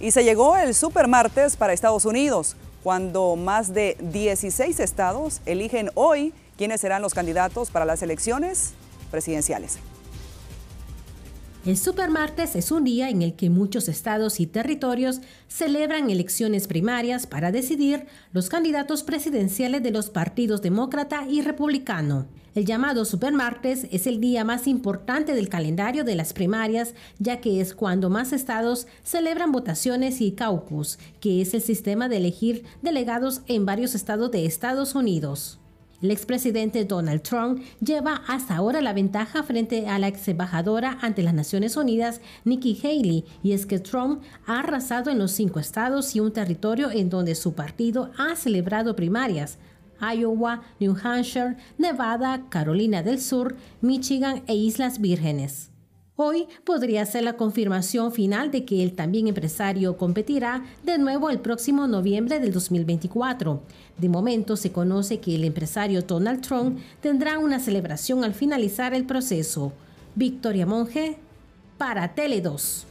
Y se llegó el super martes para Estados Unidos, cuando más de 16 estados eligen hoy quiénes serán los candidatos para las elecciones presidenciales. El supermartes es un día en el que muchos estados y territorios celebran elecciones primarias para decidir los candidatos presidenciales de los partidos demócrata y republicano. El llamado supermartes es el día más importante del calendario de las primarias, ya que es cuando más estados celebran votaciones y caucus, que es el sistema de elegir delegados en varios estados de Estados Unidos. El expresidente Donald Trump lleva hasta ahora la ventaja frente a la ex embajadora ante las Naciones Unidas, Nikki Haley, y es que Trump ha arrasado en los cinco estados y un territorio en donde su partido ha celebrado primarias. Iowa, New Hampshire, Nevada, Carolina del Sur, Michigan e Islas Vírgenes. Hoy podría ser la confirmación final de que el también empresario competirá de nuevo el próximo noviembre del 2024. De momento se conoce que el empresario Donald Trump tendrá una celebración al finalizar el proceso. Victoria Monge para Tele 2.